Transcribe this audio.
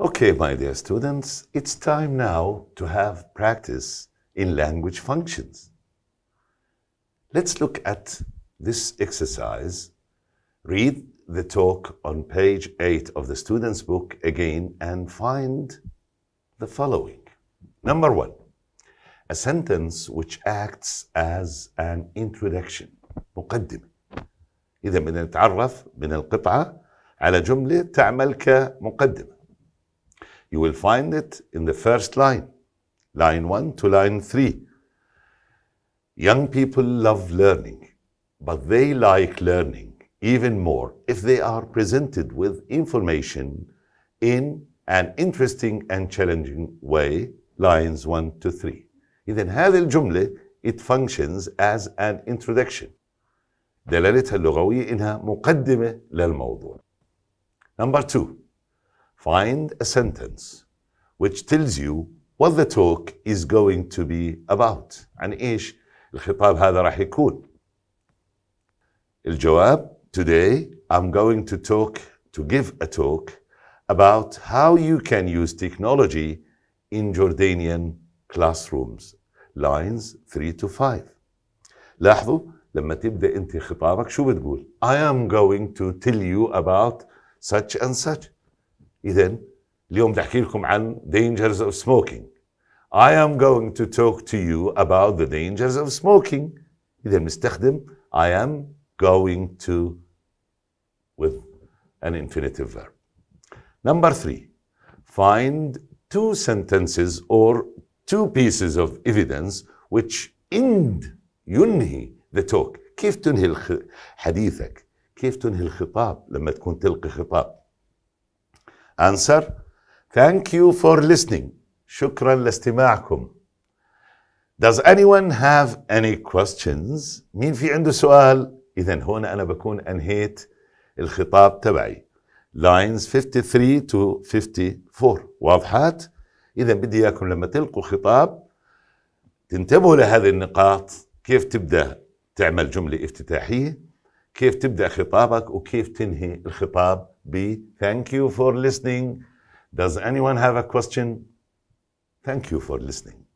Okay, my dear students, it's time now to have practice in language functions. Let's look at this exercise. Read the talk on page 8 of the student's book again and find the following. Number one, a sentence which acts as an introduction مقدمة إذا بنتعرف من القطعة على جملة تعمل كمقدمة you will find it in the first line, line one to line three. Young people love learning, but they like learning even more if they are presented with information in an interesting and challenging way, lines 1 to 3. إذا هذه الجملة it functions as an introduction. دلالتها اللغوية إنها مقدمة للموضوع. Number two, Find a sentence which tells you what the talk is going to be about عن إيش الخطاب هذا راح يكون الجواب today I'm going to talk to give a talk about how you can use technology in Jordanian classrooms lines 3 to 5 لاحظوا لما تبدا انت خطابك شو بتقول I am going to tell you about such and such إذا اليوم بدي أحكي لكم عن dangers of smoking. I am going to talk to you about the dangers of smoking. إذا المستخدم I am going to with an infinitive verb. Number three, find two sentences or two pieces of evidence which end ينهي the talk. كيف تنهي حديثك؟ كيف تنهي الخطاب لما تكون تلقي خطاب؟ answer thank you for listening شكرا لاستماعكم does anyone have any questions مين في عنده سؤال اذا هنا انا بكون انهيت الخطاب تبعي lines 53 to 54 واضحات اذا بدي اياكم لما تلقوا خطاب تنتبهوا لهذه النقاط كيف تبدا تعمل جمله افتتاحيه كيف تبدا خطابك وكيف تنهي الخطاب B. Thank you for listening. Does anyone have a question? Thank you for listening.